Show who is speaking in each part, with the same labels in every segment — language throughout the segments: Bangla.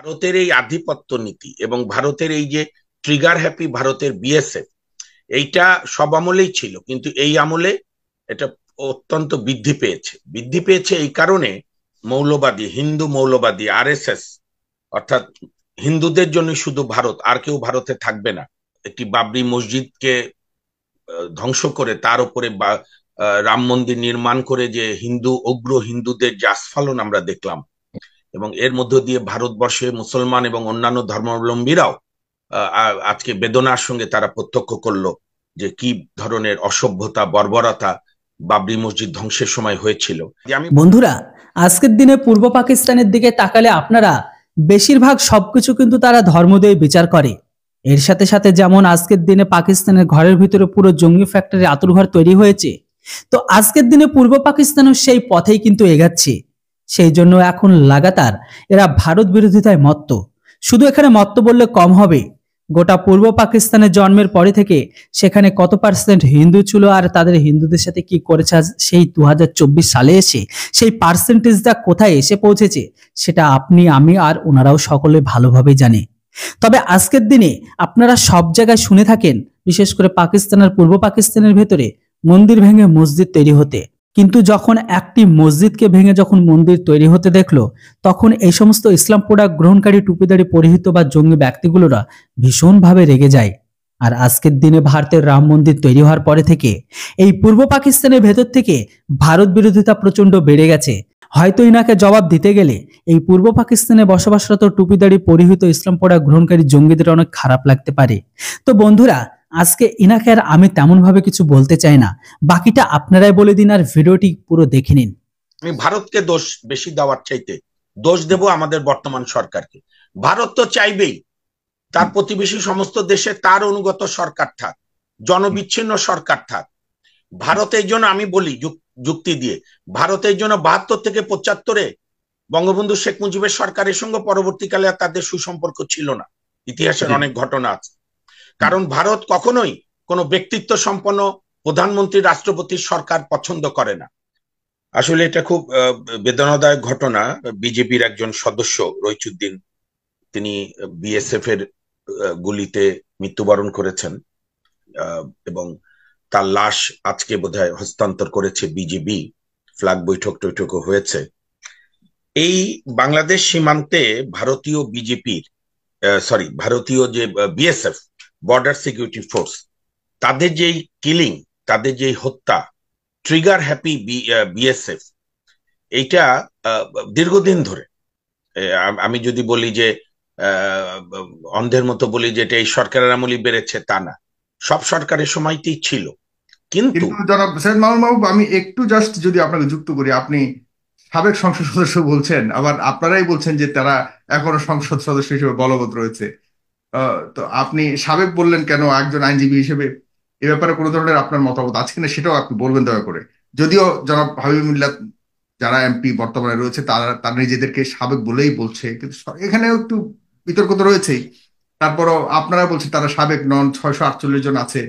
Speaker 1: ভারতের এই আধিপত্য নীতি এবং ভারতের এই যে ট্রিগার হ্যাপি ভারতের বিএসএফ এইটা সব আমলেই ছিল কিন্তু এই আমলে এটা অত্যন্ত বৃদ্ধি পেয়েছে বৃদ্ধি পেয়েছে এই কারণে মৌলবাদী হিন্দু মৌলবাদী আর অর্থাৎ হিন্দুদের জন্য শুধু ভারত আর কেউ ভারতে থাকবে না একটি বাবরি মসজিদকে ধ্বংস করে তার উপরে রাম মন্দির নির্মাণ করে যে হিন্দু অগ্র হিন্দুদের যে আস্ফালন আমরা দেখলাম এবং এর মধ্য দিয়ে ভারতবর্ষে মুসলমান এবং অন্যান্য ধর্মাবলম্বীরাও আজকে বেদনার সঙ্গে তারা প্রত্যক্ষ করলো যে কি ধরনের অসভ্যতা বর্বরতা বাবরি মসজিদ ধ্বংসের সময় হয়েছিল
Speaker 2: বন্ধুরা আজকের দিনে পূর্ব পাকিস্তানের দিকে তাকালে আপনারা বেশিরভাগ সবকিছু কিন্তু তারা ধর্ম দিয়ে বিচার করে এর সাথে সাথে যেমন আজকের দিনে পাকিস্তানের ঘরের ভিতরে পুরো জঙ্গি ফ্যাক্টরি ঘর তৈরি হয়েছে তো আজকের দিনে পূর্ব পাকিস্তানও সেই পথেই কিন্তু এগাচ্ছে সেই জন্য এখন লাগাতার এরা ভারত বিরোধিতায় মত্ত শুধু এখানে মত্ত বললে কম হবে গোটা পূর্ব পাকিস্তানের জন্মের পরে থেকে সেখানে কত পার্সেন্ট হিন্দু ছিল আর তাদের হিন্দুদের সাথে কি করেছে সেই দু সালে এসে সেই পার্সেন্টেজটা কোথায় এসে পৌঁছেছে সেটা আপনি আমি আর ওনারাও সকলে ভালোভাবে জানে তবে আজকের দিনে আপনারা সব জায়গায় শুনে থাকেন বিশেষ করে পাকিস্তানের পূর্ব পাকিস্তানের ভেতরে মন্দির ভেঙে মসজিদ তৈরি হতে কিন্তু যখন একটি মসজিদকে ভেঙে যখন মন্দির তৈরি হতে দেখলো তখন এই সমস্ত ইসলাম প্রোডাক্ট গ্রহণকারী টুপিদারি পরিহিত বা জঙ্গি ব্যক্তিগুলোরা ভীষণভাবে রেগে যায় আর আজকের দিনে ভারতের রাম মন্দির তৈরি হওয়ার পরে থেকে এই পূর্ব পাকিস্তানের ভেতর থেকে ভারত বিরোধিতা প্রচণ্ড বেড়ে গেছে হয়তো ইনাকে জবাব দিতে গেলে এই পূর্ব পাকিস্তানে বসবাসরত টুপিদারি পরিহিত ইসলাম পড়া গ্রহণকারী জঙ্গিদের অনেক খারাপ লাগতে পারে তো বন্ধুরা আজকে ইনাকে আর আমি তেমনভাবে কিছু বলতে চাই না বাকিটা আপনারাই বলে দিন আর ভিডিওটি পুরো দেখে নিন
Speaker 1: আমি ভারতকে দোষ বেশি দেওয়ার চাইতে দোষ দেব আমাদের বর্তমান সরকারকে ভারত তো চাইবেই তার প্রতিবেশী সমস্ত দেশে তার অনুগত সরকার থাক জনবিচ্ছিন্ন সরকার থাক ভারতের জন্য আমি বলি যুক্তি দিয়ে ভারতের জন্য বাহাত্তর থেকে পঁচাত্তরে বঙ্গবন্ধু শেখ মুজিবের সরকারের সঙ্গে পরবর্তীকালে তাদের সুসম্পর্ক ছিল না ইতিহাসের অনেক ঘটনা আছে কারণ ভারত কখনোই কোনো ব্যক্তিত্ব সম্পন্ন প্রধানমন্ত্রী রাষ্ট্রপতির সরকার পছন্দ করে না আসলে এটা খুব বেদনাদায়ক ঘটনা বিজেপির একজন সদস্য রইচুদ্দিন তিনি বিএসএফ এর গুলিতে মৃত্যুবরণ করেছেন এবং তার লাশ আজকে বোধহয় হস্তান্তর করেছে বিজেপি ফ্ল্যাগ বৈঠক টৈঠকও হয়েছে এই বাংলাদেশ সীমান্তে ভারতীয় বিজেপির সরি ভারতীয় যে বিএসএফ বর্ডার সিকিউরিটি ফোর্স তাদের যেই কিলিং তাদের যেই হত্যা ট্রিগার হ্যাপি বিএসএফ এইটা দীর্ঘদিন ধরে আমি যদি বলি যে অন্ধের মতো বলি যে এটা এই সরকারের আমলই বেড়েছে তা না সব সরকারের সময়তেই ছিল
Speaker 3: কিন্তু জনাব সৈয়দ মাহমুদ আমি একটু জাস্ট যদি আপনাকে যুক্ত করি আপনি সাবেক সংসদ সদস্য বলছেন আবার আপনারাই বলছেন যে তারা এখনো সংসদ সদস্য হিসেবে বলবৎ রয়েছে তো আপনি সাবেক বললেন কেন একজন আইনজীবী হিসেবে এ ব্যাপারে কোনো ধরনের আপনার মতামত আছে কিনা সেটাও আপনি বলবেন দয়া করে যদিও জনাব হাবিবুল্লাহ যারা এমপি বর্তমানে রয়েছে তারা তার নিজেদেরকে সাবেক বলেই বলছে কিন্তু এখানেও একটু বিতর্ক তো রয়েছেই তারপরও আপনারা বলছেন তারা সাবেক নন ছয়শো আটচল্লিশ জন আছে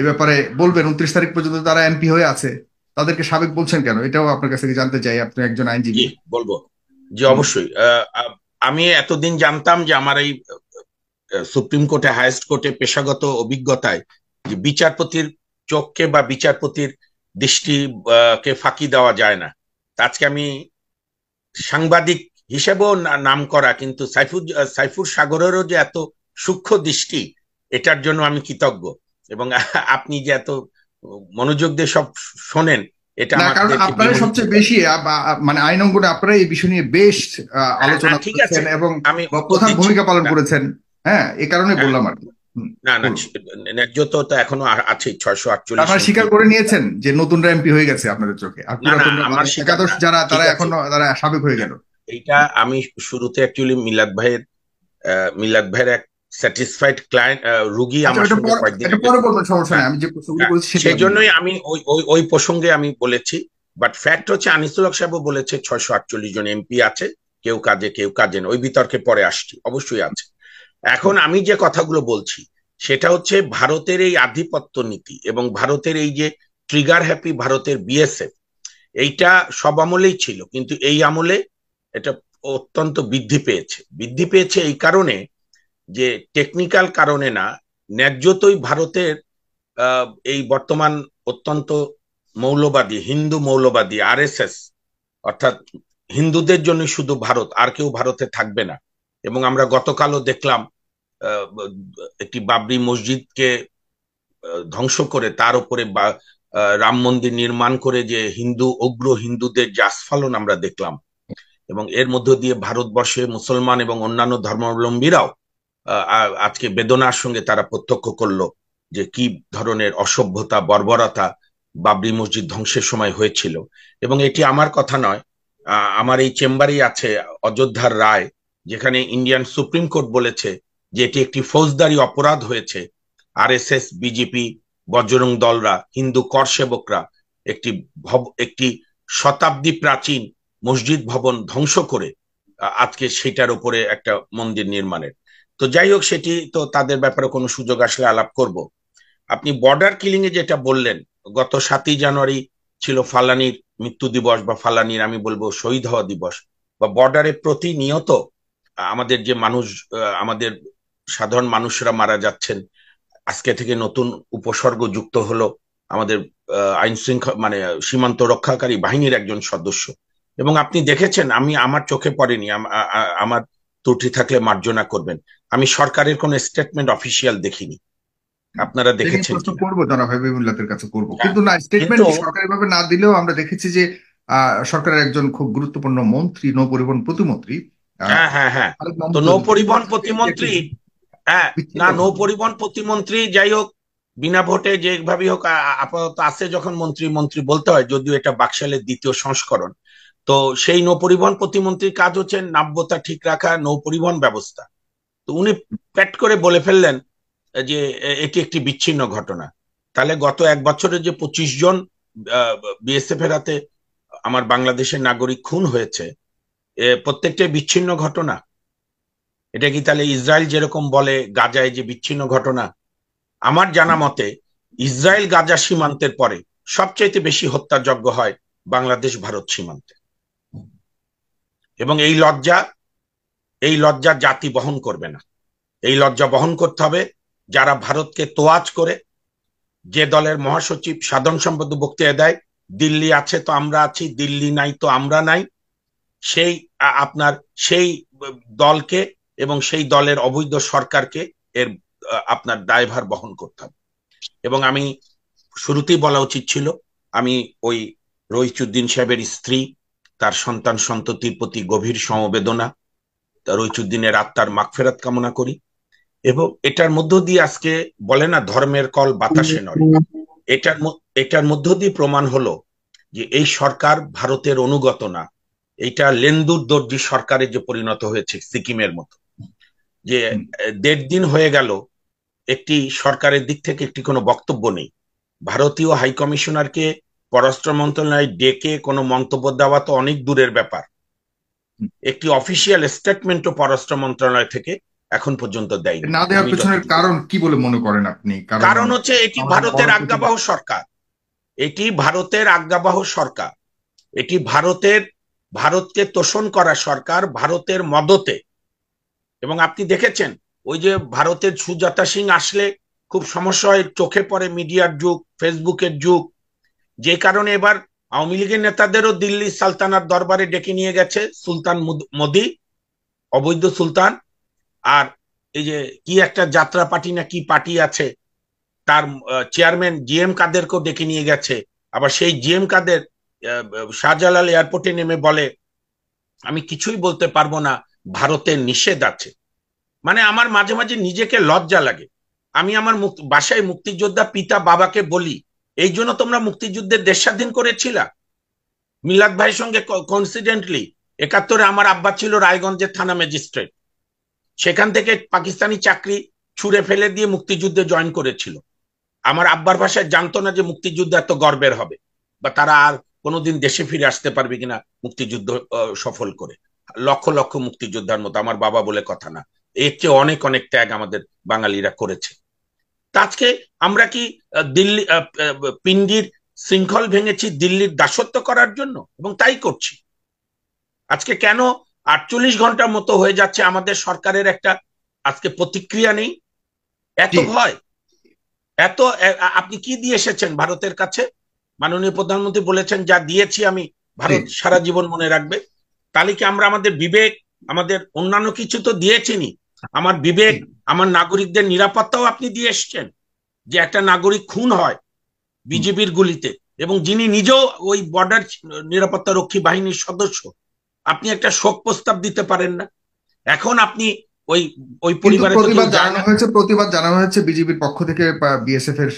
Speaker 3: এ ব্যাপারে বলবেন উনত্রিশ তারিখ পর্যন্ত তারা এমপি হয়ে আছে তাদেরকে সাবেক বলছেন কেন এটাও আপনার কাছে জানতে চাই আপনি একজন আইনজীবী
Speaker 1: বলবো জি অবশ্যই
Speaker 3: আমি এতদিন জানতাম যে আমার এই
Speaker 1: সুপ্রিম কোর্টে হায়েস্ট কোর্টে পেশাগত অভিজ্ঞতায় যে বিচারপতির চোখকে বা বিচারপতির দৃষ্টি কে ফাঁকি দেওয়া যায় না আজকে আমি সাংবাদিক হিসেবেও নাম করা কিন্তু সাইফুর সাইফুর সাগরেরও যে এত সূক্ষ্ম দৃষ্টি এটার জন্য আমি কৃতজ্ঞ এবং আপনি যে এত মনোযোগ দিয়ে সব শোনেন এটা কারণ আপনারা সবচেয়ে
Speaker 3: বেশি মানে আপনারা এই বিষয় নিয়ে বেশ হ্যাঁ, হ্যাঁ, আলোচনা করেছেন এবং আমি ভূমিকা পালন করেছেন হ্যাঁ এ কারণে হ্যাঁ। বললাম আর কি
Speaker 1: না না ন্যায্য তো এখনো আছে ছয়শো আটচল্লিশ
Speaker 3: স্বীকার করে নিয়েছেন যে নতুনরা এমপি হয়ে গেছে আপনাদের চোখে মানে যারা তারা এখনো তারা সাবেক হয়ে গেল
Speaker 1: এইটা আমি শুরুতে অ্যাকচুয়ালি মিলাদ ভাইয়ের মিলাদ ভাইয়ের এক স্যাটিসফাইড ক্লায়েন্ট রুগী আচ্ছা, আমার
Speaker 3: হ্যাঁ। আমি যে হ্যাঁ, সেই জন্যই
Speaker 1: আমি ওই ওই প্রসঙ্গে আমি বলেছি বাট ফ্যাক্ট হচ্ছে আনিসুল হক সাহেবও বলেছে ছয়শো আটচল্লিশ জন এমপি আছে কেউ কাজে কেউ কাজে না ওই বিতর্কে পরে আসছি অবশ্যই আছে এখন আমি যে কথাগুলো বলছি সেটা হচ্ছে ভারতের এই আধিপত্য নীতি এবং ভারতের এই যে ট্রিগার হ্যাপি ভারতের বিএসএফ এইটা সব আমলেই ছিল কিন্তু এই আমলে এটা অত্যন্ত বৃদ্ধি পেয়েছে বৃদ্ধি পেয়েছে এই কারণে যে টেকনিক্যাল কারণে না ন্যায্যতই ভারতের এই বর্তমান অত্যন্ত মৌলবাদী হিন্দু মৌলবাদী আর অর্থাৎ হিন্দুদের জন্য শুধু ভারত আর কেউ ভারতে থাকবে না এবং আমরা গতকালও দেখলাম একটি বাবরি মসজিদকে ধ্বংস করে তার উপরে রাম মন্দির নির্মাণ করে যে হিন্দু উগ্র হিন্দুদের যে আমরা দেখলাম এবং এর মধ্য দিয়ে ভারতবর্ষে মুসলমান এবং অন্যান্য ধর্মাবলম্বীরাও আজকে বেদনার সঙ্গে তারা প্রত্যক্ষ করলো যে কি ধরনের অসভ্যতা বর্বরতা বাবরি মসজিদ ধ্বংসের সময় হয়েছিল এবং এটি আমার কথা নয় আমার এই চেম্বারেই আছে অযোধ্যার রায় যেখানে ইন্ডিয়ান সুপ্রিম কোর্ট বলেছে যে এটি একটি ফৌজদারি অপরাধ হয়েছে আরএসএস বিজেপি বজরং দলরা হিন্দু কর সেবকরা একটি একটি শতাব্দী প্রাচীন মসজিদ ভবন ধ্বংস করে আজকে সেটার উপরে একটা মন্দির নির্মাণের তো যাই হোক সেটি তো তাদের ব্যাপারে কোনো সুযোগ আসলে আলাপ করব আপনি বর্ডার কিলিং এ যেটা বললেন গত সাতই জানুয়ারি ছিল ফালানির মৃত্যু দিবস বা ফালানির আমি বলবো শহীদ হওয়া দিবস বা বর্ডারে প্রতিনিয়ত আমাদের যে মানুষ আমাদের সাধারণ মানুষরা মারা যাচ্ছেন আজকে থেকে নতুন উপসর্গ যুক্ত হলো আমাদের আইন শৃঙ্খলা মানে সীমান্ত রক্ষাকারী বাহিনীর একজন সদস্য এবং আপনি দেখেছেন আমি আমার চোখে পড়েনি আমার ত্রুটি থাকলে মার্জনা করবেন আমি সরকারের কোন স্টেটমেন্ট অফিসিয়াল দেখিনি আপনারা দেখেছেন
Speaker 3: করবো জনাব কাছে করবো কিন্তু না স্টেটমেন্ট ভাবে না দিলেও আমরা দেখেছি যে সরকারের একজন খুব গুরুত্বপূর্ণ মন্ত্রী নৌপরিবহন প্রতিমন্ত্রী
Speaker 1: হ্যাঁ হ্যাঁ হ্যাঁ, হ্যাঁ। তো প্রতিমন্ত্রী হ্যাঁ না প্রতিমন্ত্রী যাই হোক বিনা ভোটে যেভাবেই হোক আপাতত আছে যখন বলতে হয় যদিও এটা দ্বিতীয় সংস্করণ তো সেই নৌ পরিবহন প্রতিমন্ত্রীর কাজ হচ্ছে নাব্যতা ঠিক রাখা নৌ পরিবহন ব্যবস্থা তো উনি প্যাট করে বলে ফেললেন যে এটি একটি বিচ্ছিন্ন ঘটনা তাহলে গত এক বছরে যে পঁচিশ জন বিএসএফ এর হাতে আমার বাংলাদেশের নাগরিক খুন হয়েছে প্রত্যেকটাই বিচ্ছিন্ন ঘটনা এটা কি তাহলে ইসরায়েল যেরকম বলে গাজায় যে বিচ্ছিন্ন ঘটনা আমার জানা মতে ইসরায়েল গাজা সীমান্তের পরে সবচাইতে বেশি হত্যাযজ্ঞ হয় বাংলাদেশ ভারত সীমান্তে এবং এই লজ্জা এই লজ্জা জাতি বহন করবে না এই লজ্জা বহন করতে হবে যারা ভারতকে তোয়াজ করে যে দলের মহাসচিব সাধারণ সম্পাদক বক্তৃতা দেয় দিল্লি আছে তো আমরা আছি দিল্লি নাই তো আমরা নাই সেই আপনার সেই দলকে এবং সেই দলের অবৈধ সরকারকে এর আপনার দায়ভার বহন করতে হবে এবং আমি শুরুতেই বলা উচিত ছিল আমি ওই রহিচুদ্দিন সাহেবের স্ত্রী তার সন্তান সন্ততির প্রতি গভীর সমবেদনা রহিচুদ্দিনের আত্মার ফেরাত কামনা করি এবং এটার মধ্য দিয়ে আজকে বলে না ধর্মের কল বাতাসে নড়ে এটার এটার মধ্য দিয়ে প্রমাণ হলো যে এই সরকার ভারতের অনুগত না এটা লেন্দুর দর্জি সরকারে যে পরিণত হয়েছে সিকিমের মতো যে দেড় দিন হয়ে গেল একটি সরকারের দিক থেকে একটি কোনো বক্তব্য নেই ভারতীয় হাইকমিশনারকে পররাষ্ট্র মন্ত্রণালয় ডেকে কোনো মন্তব্য দেওয়া তো অনেক দূরের ব্যাপার একটি অফিসিয়াল স্টেটমেন্টও পররাষ্ট্র মন্ত্রণালয় থেকে এখন পর্যন্ত দেয় না দেওয়ার পেছনের
Speaker 3: কারণ কি বলে মনে করেন আপনি কারণ হচ্ছে এটি ভারতের আজ্ঞাবাহ
Speaker 1: সরকার এটি ভারতের আজ্ঞাবাহ সরকার এটি ভারতের ভারতকে তোষণ করা সরকার ভারতের মদতে এবং আপনি দেখেছেন ওই যে ভারতের সুজাতা সিং আসলে খুব সমস্যা হয় চোখে পড়ে মিডিয়ার যুগ ফেসবুকের যুগ যে কারণে এবার আওয়ামী লীগের নেতাদেরও দিল্লি সালতানার দরবারে ডেকে নিয়ে গেছে সুলতান মোদি অবৈধ সুলতান আর এই যে কি একটা যাত্রা পার্টি না কি পার্টি আছে তার চেয়ারম্যান জি এম কাদেরকেও ডেকে নিয়ে গেছে আবার সেই জিএম কাদের শাহজালাল এয়ারপোর্টে নেমে বলে আমি কিছুই বলতে পারবো না ভারতের নিষেধ আছে মানে আমার মাঝে মাঝে নিজেকে লজ্জা লাগে আমি আমার বাসায় মুক্তিযোদ্ধা পিতা বাবাকে বলি এই জন্য তোমরা মুক্তিযুদ্ধের দেশ স্বাধীন করেছিল মিলাদ ভাইয়ের সঙ্গে কনসিডেন্টলি একাত্তরে আমার আব্বা ছিল রায়গঞ্জের থানা ম্যাজিস্ট্রেট সেখান থেকে পাকিস্তানি চাকরি ছুড়ে ফেলে দিয়ে মুক্তিযুদ্ধে জয়েন করেছিল আমার আব্বার ভাষায় জানতো না যে মুক্তিযুদ্ধ এত গর্বের হবে বা তারা আর কোনোদিন দেশে ফিরে আসতে পারবে কিনা মুক্তিযুদ্ধ সফল করে লক্ষ লক্ষ মুক্তিযোদ্ধার মতো আমার বাবা বলে কথা না এর চেয়ে অনেক অনেক ত্যাগ আমাদের বাঙালিরা করেছে আজকে আমরা কি দিল্লি পিন্ডির শৃঙ্খল ভেঙেছি দিল্লির দাসত্ব করার জন্য এবং তাই করছি আজকে কেন আটচল্লিশ ঘন্টার মতো হয়ে যাচ্ছে আমাদের সরকারের একটা আজকে প্রতিক্রিয়া নেই এত ভয় এত আপনি কি দিয়ে এসেছেন ভারতের কাছে মাননীয় প্রধানমন্ত্রী বলেছেন যা দিয়েছি আমি ভারত সারা জীবন মনে রাখবে তাহলে কি আমরা আমাদের বিবেক আমাদের অন্যান্য কিছু তো দিয়েছেনি আমার বিবেক আমার নাগরিকদের নিরাপত্তাও আপনি দিয়ে এসছেন যে একটা নাগরিক খুন হয় বিজেপির গুলিতে এবং যিনি নিজেও ওই বর্ডার নিরাপত্তা রক্ষী বাহিনীর সদস্য আপনি একটা শোক প্রস্তাব দিতে পারেন না এখন আপনি ওই ওই পরিবারের প্রতিবাদ জানানো
Speaker 3: হয়েছে প্রতিবাদ জানানো হয়েছে বিজেপির পক্ষ থেকে বিএসএফ এর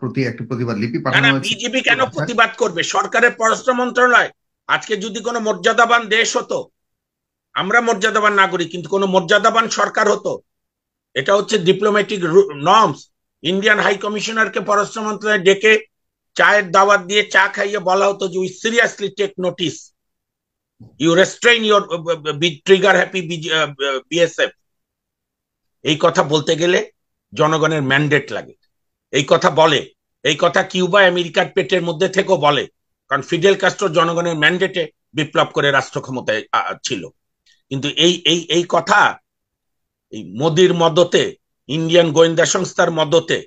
Speaker 3: প্রতি একটি প্রতিবাদ লিপি পাঠানো
Speaker 1: হয়েছে বিজেপি কেন প্রতিবাদ করবে সরকারের পররাষ্ট্র মন্ত্রণালয় আজকে যদি কোনো মর্যাদাবান দেশ হতো আমরা মর্যাদাবান নাগরিক কিন্তু কোনো মর্যাদাবান সরকার হতো এটা হচ্ছে ডিপ্লোম্যাটিক নর্মস ইন্ডিয়ান হাই কমিশনারকে পররাষ্ট্র মন্ত্রণালয় ডেকে চায়ের দাওয়াত দিয়ে চা খাইয়ে বলা হতো যে we seriously take notice you restrain your trigger happy BSF এই কথা বলতে গেলে জনগণের ম্যান্ডেট লাগে এই কথা বলে এই কথা কিউবা আমেরিকার পেটের মধ্যে থেকেও বলে কারণ ফিডেল কাস্ট্রো জনগণের ম্যান্ডেটে বিপ্লব করে রাষ্ট্র ক্ষমতায় ছিল কিন্তু এই এই এই কথা এই মোদির মদতে ইন্ডিয়ান গোয়েন্দা সংস্থার মদতে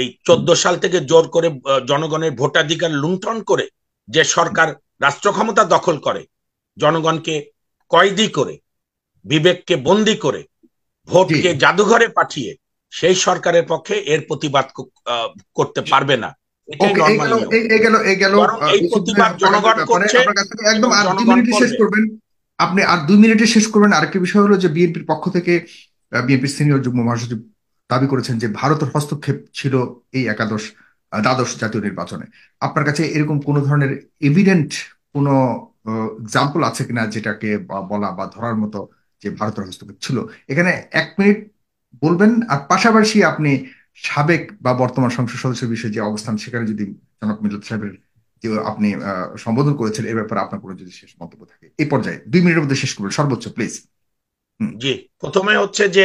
Speaker 1: এই চোদ্দ সাল থেকে জোর করে জনগণের ভোটাধিকার লুণ্ঠন করে যে সরকার রাষ্ট্রক্ষমতা দখল করে জনগণকে কয়েদি করে বিবেককে বন্দি করে ভোটকে জাদুঘরে পাঠিয়ে সেই সরকারের পক্ষে এর প্রতিবাদ করতে পারবে না
Speaker 3: আপনি আর দুই মিনিটে শেষ করবেন আরেকটি বিষয় হলো যে বিএনপির পক্ষ থেকে বিএনপির সিনিয়র যুগ্ম মহাসচিব দাবি করেছেন যে ভারতের হস্তক্ষেপ ছিল এই একাদশ দ্বাদশ জাতীয় নির্বাচনে আপনার কাছে এরকম কোন ধরনের এভিডেন্ট কোনো এক্সাম্পল আছে কিনা যেটাকে বলা বা ধরার মতো যে ভারতের হস্তক্ষেপ ছিল এখানে এক মিনিট বলবেন আর পাশাপাশি আপনি সাবেক বা বর্তমান সংসদ সদস্য বিষয়ে যে অবস্থান সেখানে যদি জনক মিলত সাহেবের যে আপনি সম্বোধন করেছেন এ ব্যাপারে আপনার কোনো যদি শেষ মন্তব্য থাকে এই পর্যায়ে দুই মিনিটের মধ্যে শেষ করবেন সর্বোচ্চ প্লিজ জি প্রথমে হচ্ছে যে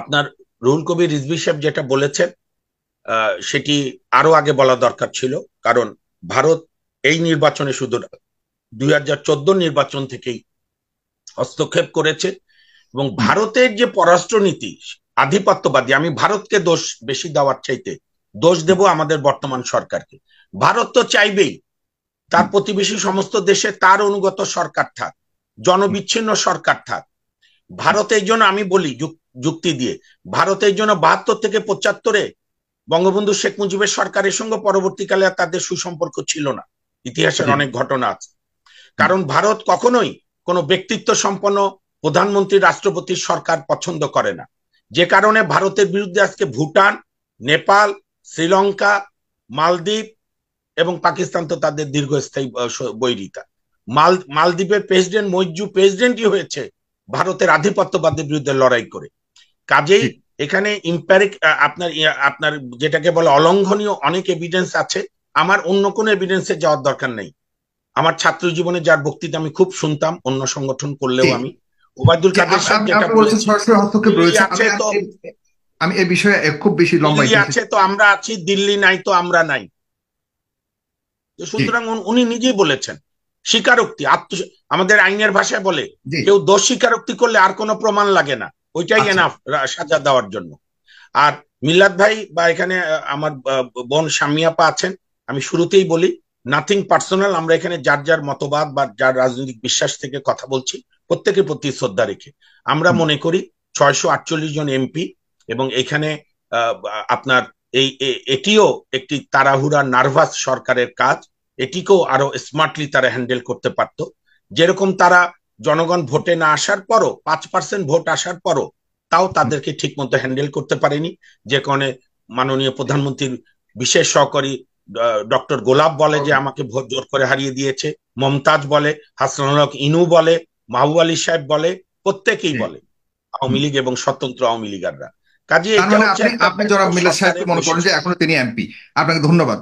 Speaker 1: আপনার রুহুল কবির রিজভি সাহেব যেটা বলেছেন সেটি আরো আগে বলা দরকার ছিল কারণ ভারত এই নির্বাচনে শুধু দুই হাজার চোদ্দ নির্বাচন থেকেই হস্তক্ষেপ করেছে এবং ভারতের যে পররাষ্ট্রনীতি আধিপত্যবাদী আমি ভারতকে দোষ বেশি দেওয়ার চাইতে দোষ দেব আমাদের বর্তমান সরকারকে ভারত তো চাইবেই তার প্রতিবেশী সমস্ত দেশে তার অনুগত সরকার থাক জনবিচ্ছিন্ন সরকার থাক ভারতের জন্য আমি বলি যুক্তি দিয়ে ভারতের জন্য বাহাত্তর থেকে পঁচাত্তরে বঙ্গবন্ধু শেখ মুজিবের সরকারের সঙ্গে পরবর্তীকালে আর তাদের সুসম্পর্ক ছিল না ইতিহাসের অনেক ঘটনা আছে কারণ ভারত কখনোই কোনো ব্যক্তিত্ব সম্পন্ন প্রধানমন্ত্রী রাষ্ট্রপতির সরকার পছন্দ করে না যে কারণে ভারতের বিরুদ্ধে আজকে ভুটান নেপাল শ্রীলঙ্কা মালদ্বীপ এবং পাকিস্তান তো তাদের দীর্ঘস্থায়ী বৈরিতা মাল মালদ্বীপের প্রেসিডেন্ট মৈজু প্রেসিডেন্টই হয়েছে ভারতের আধিপত্যবাদের বিরুদ্ধে লড়াই করে কাজেই এখানে ইম্প্যারিক আপনার আপনার যেটাকে বলে অলঙ্ঘনীয় অনেক এভিডেন্স আছে আমার অন্য কোনো এভিডেন্সে যাওয়ার দরকার নেই আমার ছাত্র জীবনে যার বক্তৃতা আমি খুব
Speaker 3: শুনতাম অন্য সংগঠন করলেও আমি ওবায়দুল কাদের সাহেব যেটা বলেছেন আমি এই বিষয়ে খুব বেশি লম্বা আছে
Speaker 1: তো আমরা আছি দিল্লি নাই তো আমরা নাই সুতরাং উনি নিজেই বলেছেন স্বীকারোক্তি আত্ম আমাদের আইনের ভাষায় বলে কেউ দোষ স্বীকারোক্তি করলে আর কোনো প্রমাণ লাগে না ওইটাই এনাফ আচ্ছা। সাজা দেওয়ার জন্য আর মিল্লাদ ভাই বা এখানে আমার বোন শামিয়াপা আছেন আমি শুরুতেই বলি নাথিং পার্সোনাল আমরা এখানে যার যার মতবাদ বা যার রাজনৈতিক বিশ্বাস থেকে কথা বলছি প্রত্যেকের প্রতি শ্রদ্ধা রেখে আমরা মনে করি ছয়শো আটচল্লিশ জন এমপি এবং এখানে আপনার এই এটিও একটি তাড়াহুড়া নার্ভাস সরকারের কাজ এটিকেও আরো স্মার্টলি তারা হ্যান্ডেল করতে পারত যেরকম তারা জনগণ ভোটে না আসার পরও পাঁচ পার্সেন্ট ভোট আসার পরও তাও তাদেরকে ঠিক মতো হ্যান্ডেল করতে পারেনি যে কারণে মাননীয় প্রধানমন্ত্রীর বিশেষ সহকারী ডক্টর গোলাপ বলে যে আমাকে ভোট জোর করে হারিয়ে দিয়েছে মমতাজ বলে হাসানুল্লাহ ইনু বলে মাহবুব আলী সাহেব বলে প্রত্যেকেই বলে আওয়ামী লীগ এবং স্বতন্ত্র আওয়ামী
Speaker 3: লীগাররা কাজে মানে আপনি জনাব মিলা সাহেব মনে করেন যে এখনো তিনি এমপি আপনাকে ধন্যবাদ